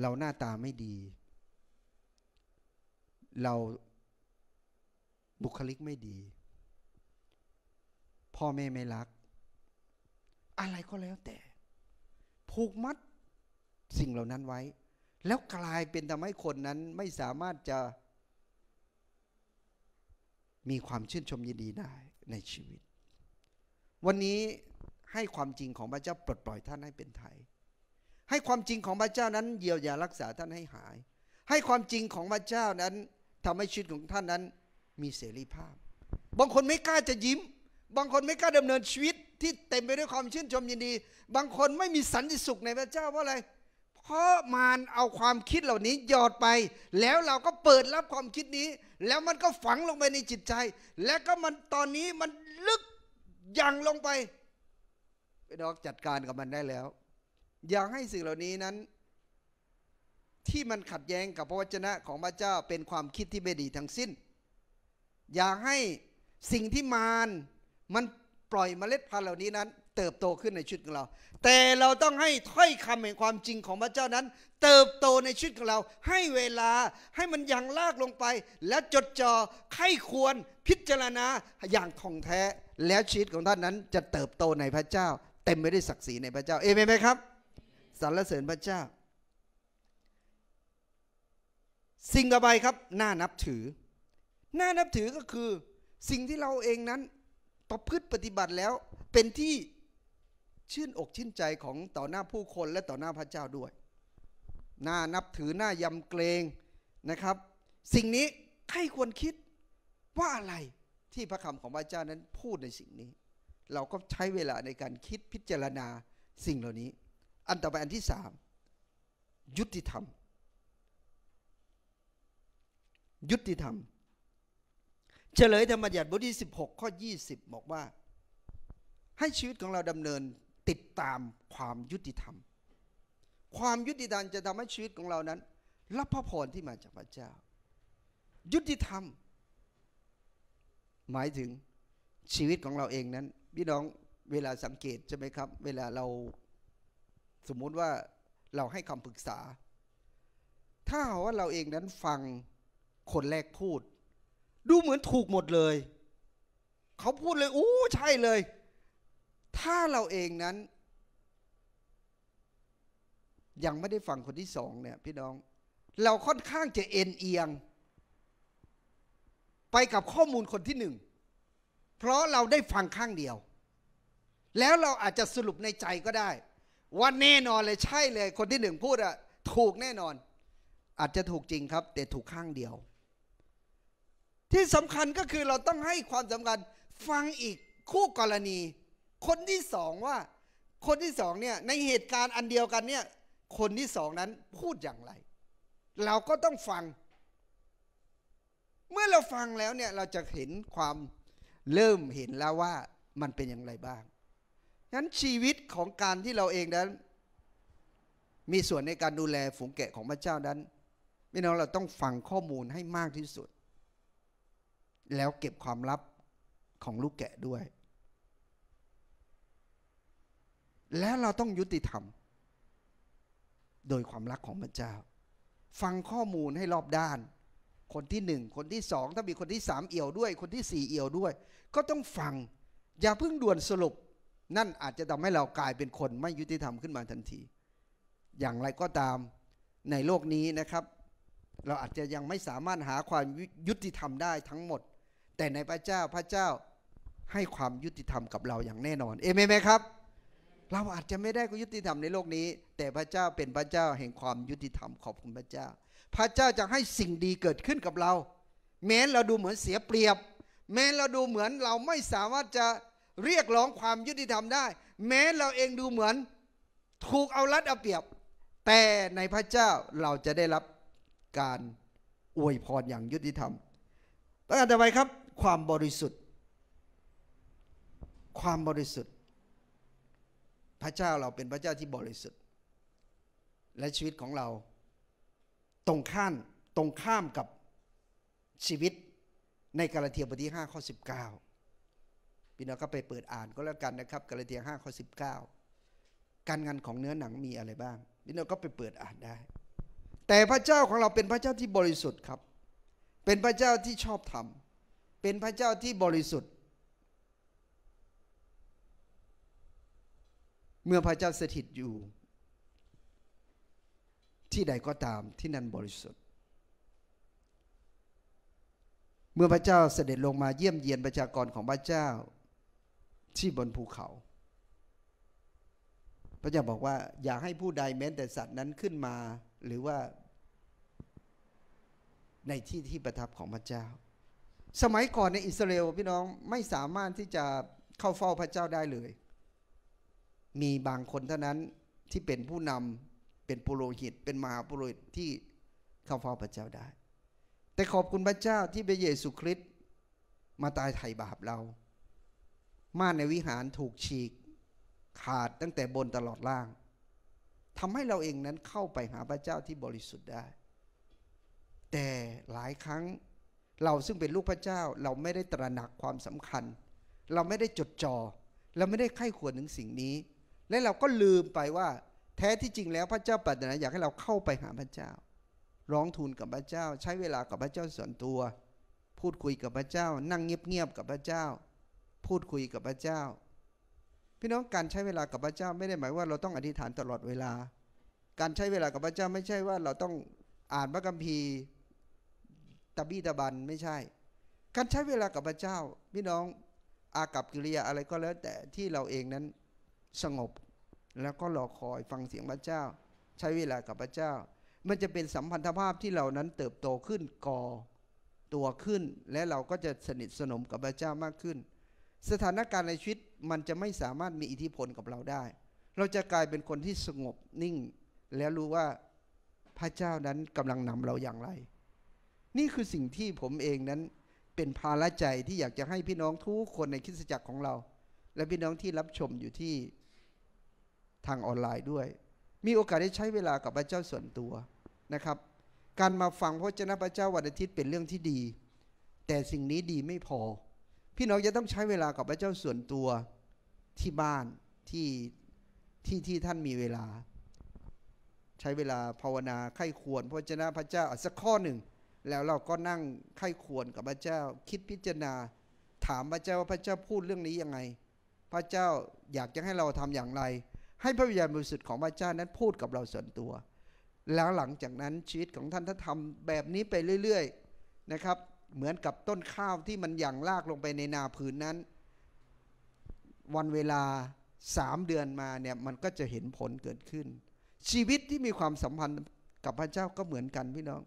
เราหน้าตาไม่ดี เราบุคลิกไม่ดี พ่อแม่ไม่รัก อะไรก็แล้วแต่ผูกมัดสิ่งเหล่านั้นไว้ แล้วกลายเป็นทำให้คนนั้นไม่สามารถจะมีความชื่นชมยินดีได้ในชีวิต วันนี้ให้ความจริงของพระเจ้าปลดปล่อยท่านให้เป็นไทย ให้ความจริงของพระเจ้านั้น เยียวยารักษาท่านให้หาย ให้ความจริงของพระเจ้านั้นทำให้ชีวิตของท่านนั้นมีเสรีภาพ บางคนไม่กล้าจะยิ้ม บางคนไม่กล้าดำเนินชีวิต ที่เต็มไปด้วยความชื่นชมยินดี บางคนไม่มีสันติสุขในพระเจ้าเพราะอะไรเพราะมารเอาความคิดเหล่านี้หยอดไป แล้วเราก็เปิดรับความคิดนี้ แล้วมันก็ฝังลงไปในจิตใจ และก็มันตอนนี้มันลึกยังลงไปไปดอกจัดการกับมันได้แล้ว อย่าให้สิ่งเหล่านี้นั้น ที่มันขัดแย้งกับพระวจนะของพระเจ้าเป็นความคิดที่ไม่ดีทั้งสิ้น อย่าให้สิ่งที่มารมันปล่อยเมล็ดพันธุ์เหล่านี้นั้นเติบโตขึ้นในชีวิตของเรา แต่เราต้องให้ถ้อยคำแห่งความจริงของพระเจ้านั้น เติบโตในชีวิตของเรา ให้เวลาให้มันยังลากลงไป และจดจอ่อไข้ควร พิจารณาอย่างท่องแท้แล้วชีวิตของท่านนั้นจะเติบโตในพระเจ้าเต็มไปด้วยศักดิ์ศรีในพระเจ้าเอเมนไหมครับสรรเสริญพระเจ้า สิ่งอะไปครับน่านับถือน่านับถือก็คือสิ่งที่เราเองนั้นประพฤติปฏิบัติแล้วเป็นที่ชื่นอกชื่นใจของต่อหน้าผู้คนและต่อหน้าพระเจ้าด้วยน่านับถือหน้ายำเกรงนะครับ สิ่งนี้ใครควรคิดว่าอะไรที่พระคำของพระเจ้านั้นพูดในสิ่งนี้ เราก็ใช้เวลาในการคิดพิจารณาสิ่งเหล่านี้ อันต่อไปอันที่สามยุติธรรม ยุติธรรม เฉลยธรรมบัญญัติบทที่ 16 ข้อ 20 บอกว่า ให้ชีวิตของเราดำเนินติดตามความยุติธรรม ความยุติธรรมจะทำให้ชีวิตของเรานั้นรับพระพรที่มาจากพระเจ้า ยุติธรรม หมายถึงชีวิตของเราเองนั้น พี่น้องเวลาสังเกตใช่ไหมครับ เวลาเราสมมุติว่าเราให้คำปรึกษา ถ้าว่าเราเองนั้นฟังคนแรกพูด ดูเหมือนถูกหมดเลย เขาพูดเลย อู้ใช่เลยถ้าเราเองนั้น ยังไม่ได้ฟังคนที่สองเนี่ย พี่น้อง เราค่อนข้างจะเอ็นเอียง ไปกับข้อมูลคนที่หนึ่งเพราะเราได้ฟังข้างเดียว แล้วเราอาจจะสรุปในใจก็ได้ ว่าแน่นอนเลยใช่เลยคนที่หนึ่งพูดอะถูกแน่นอน อาจจะถูกจริงครับ แต่ถูกข้างเดียว ที่สำคัญก็คือเราต้องให้ความสำคัญฟังอีกคู่กรณีคนที่สองว่า คนที่สองเนี่ยในเหตุการณ์อันเดียวกันเนี่ย คนที่สองนั้นพูดอย่างไร เราก็ต้องฟัง เมื่อเราฟังแล้วเนี่ยเราจะเห็นความเริ่มเห็นแล้วว่ามันเป็นอย่างไรบ้างนั้นชีวิตของการที่เราเองนั้น มีส่วนในการดูแลฝูงแกะของพระเจ้านั้นพี่น้องเราต้องฟังข้อมูลให้มากที่สุด แล้วเก็บความลับของลูกแกะด้วยและเราต้องยุติธรรม โดยความรักของพระเจ้า ฟังข้อมูลให้รอบด้าน คนที่หนึ่ง คนที่สอง ถ้ามีคนที่สามเอี่ยวด้วยคนที่สี่เอี่ยวด้วย ก็ต้องฟังอย่าเพิ่งด่วนสรุปนั่นอาจจะทำให้เรากลายเป็นคน ไม่ยุติธรรมขึ้นมาทันที อย่างไรก็ตามในโลกนี้นะครับ เราอาจจะยังไม่สามารถหาความยุติธรรมได้ทั้งหมด แต่ในพระเจ้าพระเจ้าให้ความยุติธรรมกับเราอย่างแน่นอนเอเมนไหมครับเราอาจจะไม่ได้ก็ยุติธรรมในโลกนี้ แต่พระเจ้าเป็นพระเจ้าแห่งความยุติธรรมขอบคุณพระเจ้า พระเจ้าจะให้สิ่งดีเกิดขึ้นกับเรา แม้เราดูเหมือนเสียเปรียบ แม้เราดูเหมือนเราไม่สามารถจะเรียกร้องความยุติธรรมได้ แม้เราเองดูเหมือน ถูกเอารัดเอาเปรียบ แต่ในพระเจ้าเราจะได้รับการอวยพรอย่างยุติธรรมประการต่อไปครับ ความบริสุทธิ์ความบริสุทธิ์ระเจ้าเราเป็นพระเจ้าที่บริสุทธิ์ และชีวิตของเราตรงข้ามตรงข้ามกับชีวิตในกาลาเทียบทที่5ข้อ19 พี่น้องก็ไปเปิดอ่านก็แล้วกันนะครับกาลาเทีย5ข้อ19 การงานของเนื้อหนังมีอะไรบ้างพี่น้องก็ไปเปิดอ่านได้ แต่พระเจ้าของเราเป็นพระเจ้าที่บริสุทธิ์ครับ เป็นพระเจ้าที่ชอบธรรม เป็นพระเจ้าที่บริสุทธิ์เมื่อพระเจ้าสถิตอยู่ที่ใดก็ตามที่นั่นบริสุทธิ์ เมื่อพระเจ้าเสด็จลงมาเยี่ยมเยียนประชากรของพระเจ้าที่บนภูเขา พระเจ้าบอกว่าอย่าให้ผู้ใดแม้แต่สัตว์นั้นขึ้นมาหรือว่าในที่ที่ประทับของพระเจ้า สมัยก่อนในอิสราเอลพี่น้องไม่สามารถที่จะเข้าเฝ้าพระเจ้าได้เลยมีบางคนเท่านั้นที่เป็นผู้นำเป็นปุโรหิตเป็นมหาปุโรหิตที่เข้าเฝ้าพระเจ้าได้ แต่ขอบคุณพระเจ้าที่พระเยซูคริสต์มาตายไถ่บาปเราม่านในวิหารถูกฉีกขาดตั้งแต่บนตลอดล่าง ทำให้เราเองนั้นเข้าไปหาพระเจ้าที่บริสุทธิ์ได้ แต่หลายครั้งเราซึ่งเป็นลูกพระเจ้าเราไม่ได้ตระหนักความสำคัญ เราไม่ได้จดจอ่อเราไม่ได้ไข้ควรถึงสิ่งนี้และเราก็ลืมไปว่าแท้ที่จริงแล้วพระเจ้าปรารถนาอยากให้เราเข้าไปหาพระเจ้าร้องทูลกับพระเจ้า ใช้เวลากับพระเจ้าส่วนตัว พูดคุยกับพระเจ้า นั่งเงียบๆกับพระเจ้า พูดคุยกับพระเจ้า พี่น้องการใช้เวลากับพระเจ้าไม่ได้หมายว่าเราต้องอธิษฐานตลอดเวลา การใช้เวลากับพระเจ้าไม่ใช่ว่าเราต้องอ่านพระคัมภีร์ตะบี้ตะบันไม่ใช่การใช้เวลากับพระเจ้าพี่น้องอากับกิริยาอะไรก็แล้วแต่ที่เราเองนั้นสงบแล้วก็รอคอยฟังเสียงพระเจ้า ใช้เวลากับพระเจ้า มันจะเป็นสัมพันธภาพที่เรานั้นเติบโตขึ้นก่อตัวขึ้น และเราก็จะสนิทสนมกับพระเจ้ามากขึ้น สถานการณ์ในชีวิตมันจะไม่สามารถมีอิทธิพลกับเราได้ เราจะกลายเป็นคนที่สงบนิ่ง แล้วรู้ว่าพระเจ้านั้นกำลังนำเราอย่างไร นี่คือสิ่งที่ผมเองนั้นเป็นภาระใจที่อยากจะให้พี่น้องทุกคนในคริสัจจ์ของเรา และพี่น้องที่รับชมอยู่ที่ทางออนไลน์ด้วย มีโอกาสได้ใช้เวลากับพระเจ้าส่วนตัวนะครับ การมาฟังพระเจ้าพระเจ้าวันอาทิตย์เป็นเรื่องที่ดี แต่สิ่งนี้ดีไม่พอ พี่น้องจะต้องใช้เวลากับพระเจ้าส่วนตัวที่บ้านที่ที่ที่ท่านมีเวลา ใช้เวลาภาวนาไข้ควรพระเจ้าพระเจ้าสักข้อหนึ่งแล้วเราก็นั่งไข้ควรกับพระเจ้าคิดพิจารณา ถามพระเจ้าว่าพระเจ้าพูดเรื่องนี้ยังไง พระเจ้าอยากจะให้เราทำอย่างไรให้พระวิญญาณบริสุทธิ์ของพระเจ้านั้นพูดกับเราส่วนตัว แล้วหลังจากนั้นชีวิตของท่านถ้าทำแบบนี้ไปเรื่อย ๆ นะครับ เหมือนกับต้นข้าวที่มันหยั่งรากลงไปในนาผืนนั้น วันเวลาสามเดือนมาเนี่ยมันก็จะเห็นผลเกิดขึ้น ชีวิตที่มีความสัมพันธ์กับพระเจ้าก็เหมือนกันพี่น้อง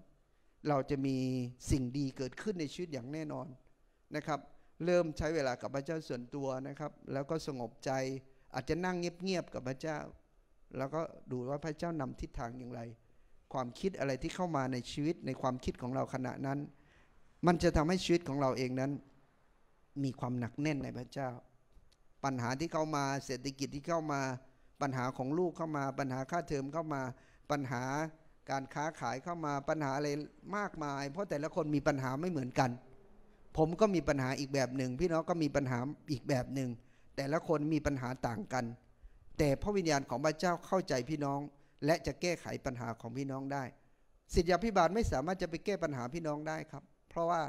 เราจะมีสิ่งดีเกิดขึ้นในชีวิตอย่างแน่นอนนะครับเริ่มใช้เวลากับพระเจ้าส่วนตัวนะครับ แล้วก็สงบใจอาจจะนั่งเงียบๆกับพระเจ้า แล้วก็ดูว่าพระเจ้านำทิศทางอย่างไร ความคิดอะไรที่เข้ามาในชีวิตในความคิดของเราขณะนั้น มันจะทำให้ชีวิตของเราเองนั้นมีความหนักแน่นในพระเจ้า ปัญหาที่เข้ามาเศรษฐกิจที่เข้ามาปัญหาของลูกเข้ามา ปัญหาค่าเทอมเข้ามาปัญหาการค้าขายเข้ามาปัญหาอะไรมากมาย เพราะแต่ละคนมีปัญหาไม่เหมือนกัน ผมก็มีปัญหาอีกแบบหนึ่งพี่น้องก็มีปัญหาอีกแบบหนึ่งแต่ละคนมีปัญหาต่างกัน แต่พระวิญญาณของพระเจ้าเข้าใจพี่น้อง และจะแก้ไขปัญหาของพี่น้องได้ สิทธิพิบาลไม่สามารถจะไปแก้ปัญหาพี่น้องได้ครับ เพราะว่า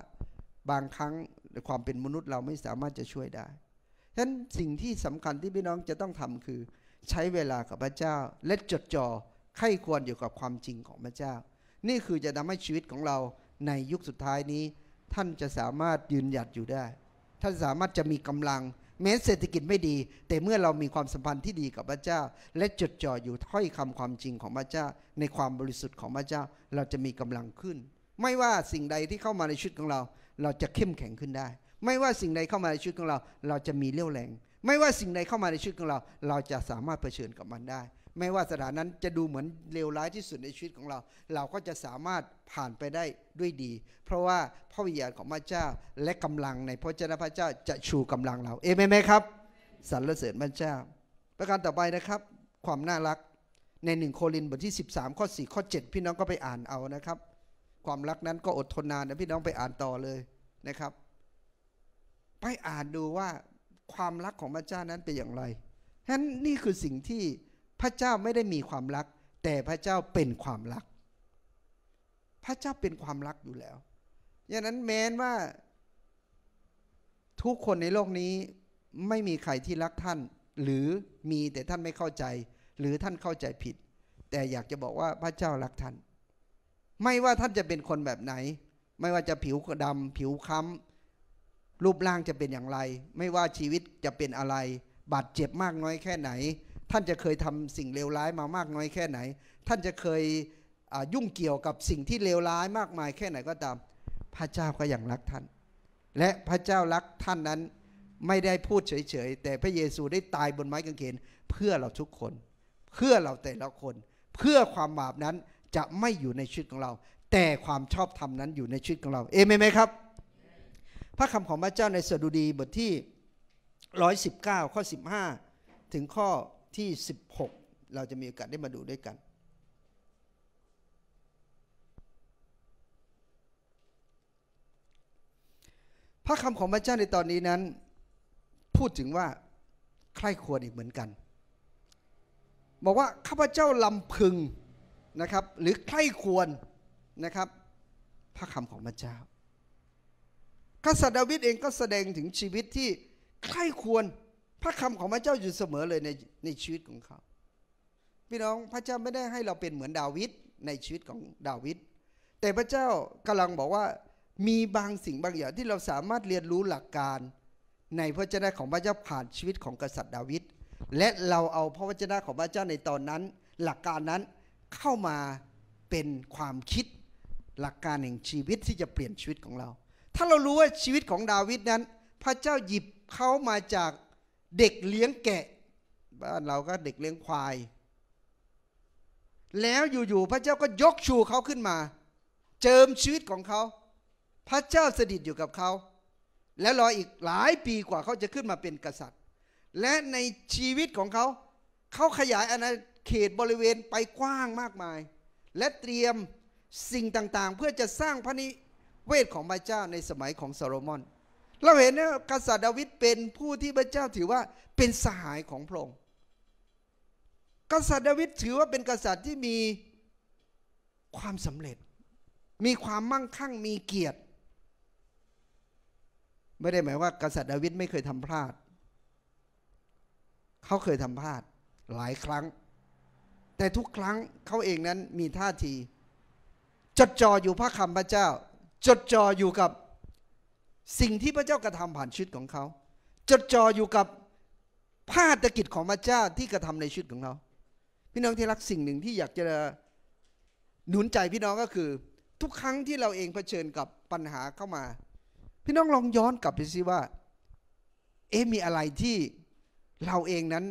บางครั้งความเป็นมนุษย์เราไม่สามารถจะช่วยได้ฉะนั้นสิ่งที่สำคัญที่พี่น้องจะต้องทำคือ ใช้เวลากับพระเจ้า และจดจอ่อไข้ควรอยู่กับความจริงของพระเจ้า นี่คือจะทำให้ชีวิตของเราในยุคสุดท้ายนี้ ท่านจะสามารถยืนหยัดอยู่ได้ ท่านสามารถจะมีกำลังแม้เศรษฐกิจไม่ดี แต่เมื่อเรามีความสัมพันธ์ที่ดีกับพระเจ้า และจดจ่ออยู่ถ้อยคำความจริงของพระเจ้า ในความบริสุทธิ์ของพระเจ้าเราจะมีกำลังขึ้น ไม่ว่าสิ่งใดที่เข้ามาในชุดของเรา เราจะเข้มแข็งขึ้นได้ ไม่ว่าสิ่งใดเข้ามาในชุดของเรา เราจะมีเรี่ยวแรง ไม่ว่าสิ่งใดเข้ามาในชุดของเราเราจะสามารถเผชิญกับมันได้ไม่ว่าสถานนั้นจะดูเหมือนเลวร้ายที่สุดในชีวิตของเรา เราก็จะสามารถผ่านไปได้ด้วยดี เพราะว่า พระวิญญาณของพระเจ้าและกำลังในพระเจ้าพระเจ้าจะชูกำลังเรา เอเมนไหมครับสรรเสริญพระเจ้า ประการต่อไปนะครับความน่ารักในหนึ่งโครินบทที่ 13 ข้อ 4 ข้อ 7 พี่น้องก็ไปอ่านเอานะครับ ความรักนั้นก็อดทนนานนะพี่น้องไปอ่านต่อเลยนะครับ ไปอ่านดูว่าความรักของพระเจ้านั้นเป็นอย่างไรฉะนั้นนี่คือสิ่งที่พระเจ้าไม่ได้มีความรัก แต่พระเจ้าเป็นความรัก พระเจ้าเป็นความรักอยู่แล้วดังนั้นแม้นว่า ทุกคนในโลกนี้ไม่มีใครที่รักท่าน หรือมีแต่ท่านไม่เข้าใจ หรือท่านเข้าใจผิด แต่อยากจะบอกว่าพระเจ้ารักท่าน ไม่ว่าท่านจะเป็นคนแบบไหน ไม่ว่าจะผิวดำผิวค้ำรูปร่างจะเป็นอย่างไร ไม่ว่าชีวิตจะเป็นอะไร บาดเจ็บมากน้อยแค่ไหนท่านจะเคยทำสิ่งเลวร้ายมามากน้อยแค่ไหน ท่านจะเคยยุ่งเกี่ยวกับสิ่งที่เลวร้าย มากมายแค่ไหนก็ตาม พระเจ้าก็ยังรักท่าน และพระเจ้ารักท่านนั้นไม่ได้พูดเฉยๆ แต่พระเยซูได้ตายบนไม้กางเขนเพื่อเราทุกคน เพื่อเราแต่ละคน เพื่อความบาปนั้นจะไม่อยู่ในชีวิตของเรา แต่ความชอบธรรมนั้นอยู่ในชีวิตของเรา เอเมนไหมครับ พระคำของพระเจ้าในสดุดีบทที่119ข้อ15ถึงข้อที่ 16 เราจะมีโอกาสได้มาดูด้วยกัน พระคำของพระเจ้าในตอนนี้นั้นพูดถึงว่าใครควรอีกเหมือนกัน บอกว่า ข้าพเจ้าลำพึงนะครับ หรือใครควรนะครับ พระคำของพระเจ้ากษัตริย์ดาวิดเองก็แสดงถึงชีวิตที่ใครควรพระคำของพระเจ้าอยู่เสมอเลยในในชีวิตของเขา พี่น้องพระเจ้าไม่ได้ให้เราเป็นเหมือนดาวิดในชีวิตของดาวิด แต่พระเจ้ากำลังบอกว่ามีบางสิ่งบางอย่างที่เราสามารถเรียนรู้หลักการในพระเจ้าของพระเจ้าผ่านชีวิตของกษัตริย์ดาวิด และเราเอาพระวจนะของพระเจ้าในตอนนั้น หลักการนั้นเข้ามาเป็นความคิดหลักการแห่งชีวิตที่จะเปลี่ยนชีวิตของเรา ถ้าเรารู้ว่าชีวิตของดาวิดนั้น พระเจ้าหยิบเขามาจากเด็กเลี้ยงแกะ บ้านเราก็เด็กเลี้ยงควาย แล้วอยู่ๆพระเจ้าก็ยกชูเขาขึ้นมา เจิมชีวิตของเขาพระเจ้าสถิตอยู่กับเขา และรออีกหลายปีกว่าเขาจะขึ้นมาเป็นกษัตริย์ และในชีวิตของเขา เขาขยายอาณาเขตบริเวณไปกว้างมากมาย และเตรียมสิ่งต่างๆ เพื่อจะสร้างพระนิเวศของพระเจ้าในสมัยของซาโลมอนเราเห็นนะกษัตริย์ดาวิดเป็นผู้ที่พระเจ้าถือว่าเป็นสหายของพระองค์ กษัตริย์ดาวิดถือว่าเป็นกษัตริย์ที่มีความสำเร็จ มีความมั่งคั่ง มีเกียรติ ไม่ได้หมายว่า กษัตริย์ดาวิดไม่เคยทำพลาด เขาเคยทำพลาดหลายครั้ง แต่ทุกครั้งเขาเองนั้นมีท่าที จดจ่ออยู่พระคำพระเจ้า จดจ่ออยู่กับสิ่งที่พระเจ้ากระทำผ่านชีวิตของเขาจดจ่ออยู่กับภาตกิจของพระเจ้าที่กระทำในชีวิตของเขาพี่น้องที่รักสิ่งหนึ่งที่อยากจะหนุนใจพี่น้องก็คือ ทุกครั้งที่เราเองเผชิญกับปัญหาเข้ามา พี่น้องลองย้อนกลับไปซิว่า เอ๊มีอะไรที่เราเองนั้น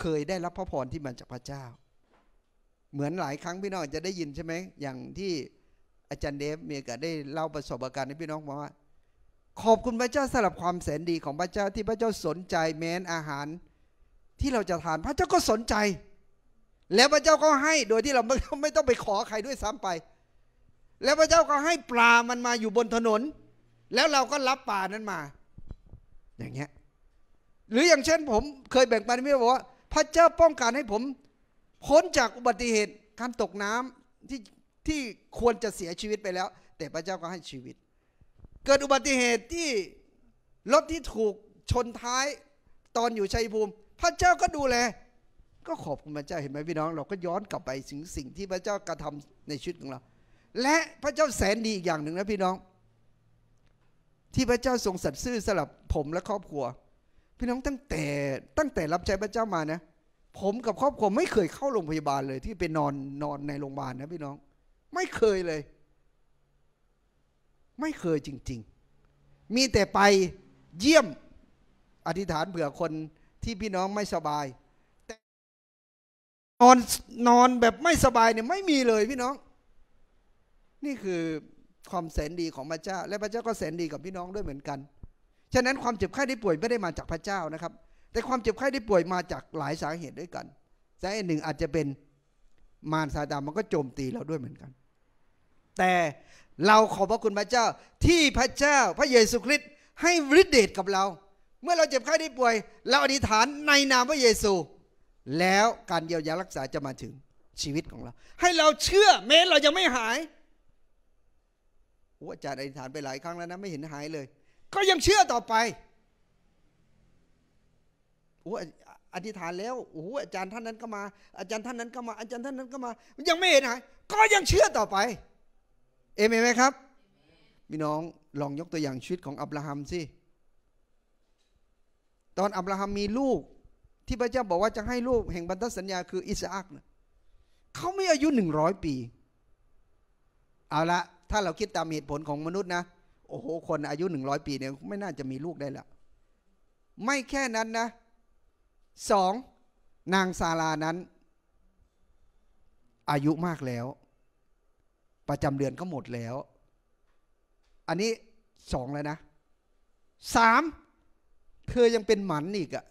เคยได้รับพระพรที่มาจากพระเจ้า เหมือนหลายครั้งพี่น้องจะได้ยินใช่ไหมอย่างที่อาจารย์เดฟเมียก็ได้เล่าประสบการณ์ให้พี่น้องบอกว่าขอบคุณพระเจ้าสำหรับความแสนดีของพระเจ้าที่พระเจ้าสนใจแม้นอาหารที่เราจะทาน พระเจ้าก็สนใจ แล้วพระเจ้าก็ให้โดยที่เราไม่ไมต้องไปขอใครด้วยซ้ำไป แล้วพระเจ้าก็ให้ปลามันมาอยู่บนถนน แล้วเราก็รับปลานั้นมา อย่างเงี้ยหรืออย่างเช่นผมเคยแบ่งปันไม่บอกว่า พระเจ้าป้องกันให้ผมพ้นจากอุบัติเหตุการตกน้ำที่ที่ควรจะเสียชีวิตไปแล้ว แต่พระเจ้าก็ให้ชีวิตเกิดอุบัติเหตุที่รถที่ถูกชนท้ายตอนอยู่ชัยภูมิ พระเจ้าก็ดูแล ก็ขอบคุณพระเจ้าเห็นไหมพี่น้อง เราก็ย้อนกลับไปถึงสิ่งที่พระเจ้ากระทำในชีวิตของเราและพระเจ้าแสนดีอีกอย่างหนึ่งนะพี่น้อง ที่พระเจ้าทรงสัตย์ซื่อสำหรับผมและครอบครัวพี่น้องตั้งแต่ตั้งแต่รับใช้พระเจ้ามานะ ผมกับครอบครัวไม่เคยเข้าโรงพยาบาลเลย ที่ไปนอนนอนในโรงพยาบาลนะพี่น้อง ไม่เคยเลยไม่เคยจริง ๆ มีแต่ไปเยี่ยมอธิษฐานเผื่อคนที่พี่น้องไม่สบาย แต่นอนนอนแบบไม่สบายเนี่ยไม่มีเลยพี่น้อง นี่คือความแสนดีของพระเจ้า และพระเจ้าก็แสนดีกับพี่น้องด้วยเหมือนกันฉะนั้นความเจ็บไข้ได้ป่วยไม่ได้มาจากพระเจ้านะครับ แต่ความเจ็บไข้ได้ป่วยมาจากหลายสาเหตุด้วยกันสาเหตุหนึ่งอาจจะเป็นมารซาดามันก็โจมตีเราด้วยเหมือนกัน แต่เราขอบพระคุณพระเจ้าที่พระเจ้า พระเยซูคริสต์ให้ฤทธิเดชกับเรา เมื่อเราเจ็บไข้ได้ป่วย เราอธิษฐานในนามพระเยซู แล้วการเยียวยารักษาจะมาถึงชีวิตของเรา ให้เราเชื่อแม้เรายังไม่หายอาจารย์อธิษฐานไปหลายครั้งแล้วนะไม่เห็นหายเลย ก็ยังเชื่อต่อไปอ้อธิษฐานแล้วโอ้อาจารย์ท่านนั้นก็มา อาจารย์ท่านนั้นก็มา อาจารย์ท่านนั้นก็มายังไม่เห็นหายก็ยังเชื่อต่อไปเอเมนไหมครับพี่น้องลองยกตัวอย่างชีวิตของอับราฮัมสิตอนอับราฮัมมีลูกที่พระเจ้าบอกว่าจะให้ลูกแห่งบันทัสัญญาคืออิสอักเขาไม่อายุหนึ่งร้อยปีเอาละถ้าเราคิดตามเหตุผลของมนุษย์นะ โอ้โหคนอายุหนึ่งร้อยปีเนี่ยไม่น่าจะมีลูกได้ละไม่แค่นั้นนะสอง นางซาลานั้นอายุมากแล้วประจำเดือนก็หมดแล้ว อันนี้สองแล้วนะสามเธอยังเป็นหมันอีกอะ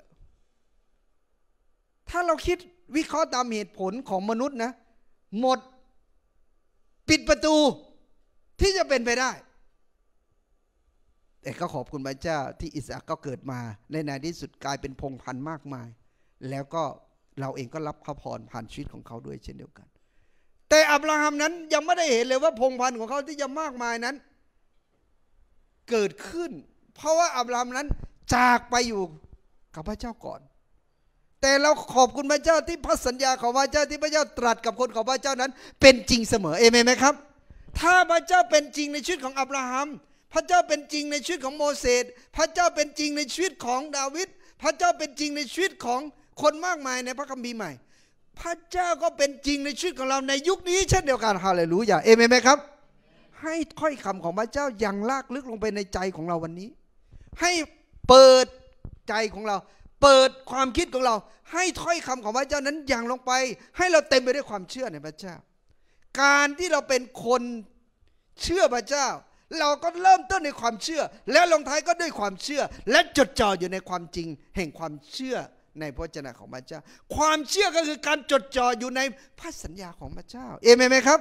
ถ้าเราคิดวิเคราะห์ตามเหตุผลของมนุษย์นะ หมด ปิดประตู ที่จะเป็นไปได้ แต่ก็ขอบคุณพระเจ้าที่อิสระก็เกิดมา ในในที่สุดกลายเป็นพงพันธ์มากมาย แล้วก็เราเองก็รับข้อพรผ่านชีวิตของเขาด้วยเช่นเดียวกันแต่อับราฮัมนั้นยังไม่ได้เห็นเลยว่าพงพันธ์ของเขาที่จะมากมายนั้น เกิดขึ้น เพราะว่าอับราฮัมนั้นจากไปอยู่กับพระเจ้าก่อน แต่เราขอบคุณพระเจ้าที่พระสัญญาของพระเจ้าที่พระเจ้าตรัสกับคนของพระเจ้านั้น เป็นจริงเสมอ เอเมนไหมครับ ถ้าพระเจ้าเป็นจริงในชีวิตของอับราฮัมพระเจ้าเป็นจริงในชีวิตของโมเสสพระเจ้าเป็นจริงในชีวิตของดาวิดพระเจ้าเป็นจริงในชีวิตของคนมากมายในพระคัมภีร์ใหม่พระเจ้าก็เป็นจริงในชีวิตของเราในยุคนี้ เช่นเดียวกันฮาเลลูยาเอเมนไหมครับ ให้ค่อยคำของพระเจ้ายังลากลึกลงไปในใจของเราวันนี้ ให้เปิดใจของเรา เปิดความคิดของเรา ให้ถ้อยคำของพระเจ้านั้นยังลงไป ให้เราเต็มไปด้วยความเชื่อในพระเจ้า การที่เราเป็นคนเชื่อพระเจ้า เราก็เริ่มต้นในความเชื่อ และลงท้ายก็ด้วยความเชื่อและจดจ่ออยู่ในความจริง แห่งความเชื่อในพระเจนะของพระเจ้าความเชื่อก็คือการจดจ่ออยู่ในพระสัญญาของพระเจ้าเอเมนไหมครับ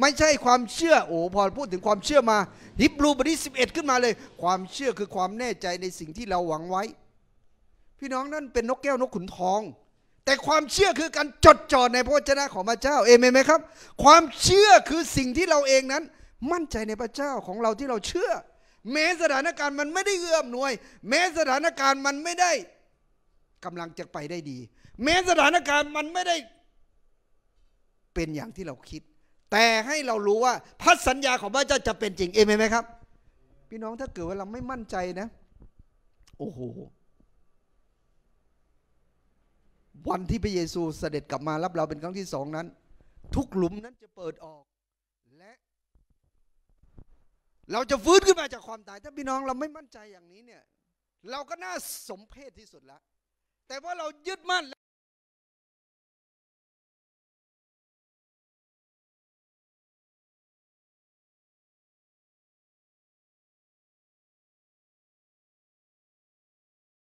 ไม่ใช่ความเชื่อโอ้พอพูดถึงความเชื่อมาฮิบรูบทที่11 ขึ้นมาเลย ความเชื่อคือความแน่ใจในสิ่งที่เราหวังไว้ พี่น้องนั่นเป็นนกแก้วนกขุนทอง แต่ความเชื่อคือการจดจ่อในพระเจนะของพระเจ้าเอเมนไหมครับ ความเชื่อคือสิ่งที่เราเองนั้น มั่นใจในพระเจ้าของเราที่เราเชื่อ แม้สถานการณ์มันไม่ได้เอื้อมหน่วย แม้สถานการณ์มันไม่ได้กำลังจะไปได้ดี แม้สถานการณ์มันไม่ได้ เป็นอย่างที่เราคิด แต่ให้เรารู้ว่าพันสัญญาของพระเจ้าจะเป็นจริงเองมไหมครับ พี่น้องถ้าเกิดว่าเราไม่มั่นใจนะโอ้โหวันที่พระเยซูเสด็จกลับมารับเราเป็นครั้งที่สองนั้น ทุกหลุมนั้นจะเปิดออกและ เราจะฟื้นขึ้นมาจากความตาย ถ้าพี่น้องเราไม่มั่นใจอย่างนี้เนี่ย เราก็น่าสมเพชที่สุดแล้วแต่ว่าเรายึดมั่น